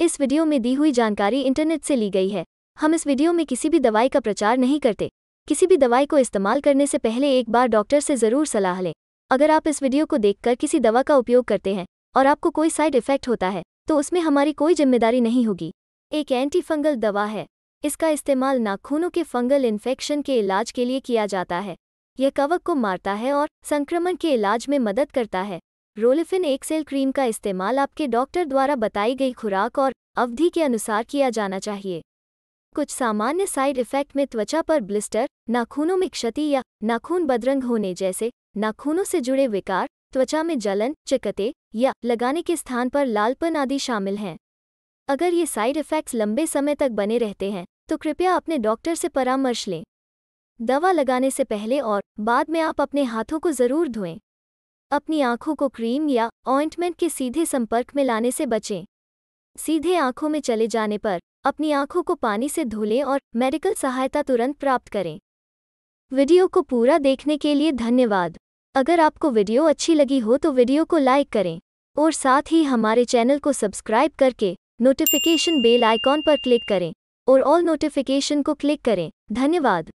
इस वीडियो में दी हुई जानकारी इंटरनेट से ली गई है हम इस वीडियो में किसी भी दवाई का प्रचार नहीं करते किसी भी दवाई को इस्तेमाल करने से पहले एक बार डॉक्टर से ज़रूर सलाह लें अगर आप इस वीडियो को देखकर किसी दवा का उपयोग करते हैं और आपको कोई साइड इफ़ेक्ट होता है तो उसमें हमारी कोई जिम्मेदारी नहीं होगी एक एंटीफंगल दवा है इसका इस्तेमाल नाखूनों के फंगल इन्फेक्शन के इलाज के लिए किया जाता है यह कवक को मारता है और संक्रमण के इलाज में मदद करता है रोलिफिन एक सेल क्रीम का इस्तेमाल आपके डॉक्टर द्वारा बताई गई खुराक और अवधि के अनुसार किया जाना चाहिए कुछ सामान्य साइड इफेक्ट में त्वचा पर ब्लिस्टर नाखूनों में क्षति या नाखून बदरंग होने जैसे नाखूनों से जुड़े विकार त्वचा में जलन चिकते या लगाने के स्थान पर लालपन आदि शामिल हैं अगर ये साइड इफेक्ट्स लंबे समय तक बने रहते हैं तो कृपया अपने डॉक्टर से परामर्श लें दवा लगाने से पहले और बाद में आप अपने हाथों को ज़रूर धोएं अपनी आंखों को क्रीम या ऑइंटमेंट के सीधे संपर्क में लाने से बचें सीधे आंखों में चले जाने पर अपनी आंखों को पानी से धुलें और मेडिकल सहायता तुरंत प्राप्त करें वीडियो को पूरा देखने के लिए धन्यवाद अगर आपको वीडियो अच्छी लगी हो तो वीडियो को लाइक करें और साथ ही हमारे चैनल को सब्सक्राइब करके नोटिफिकेशन बेल आइकॉन पर क्लिक करें और ऑल नोटिफिकेशन को क्लिक करें धन्यवाद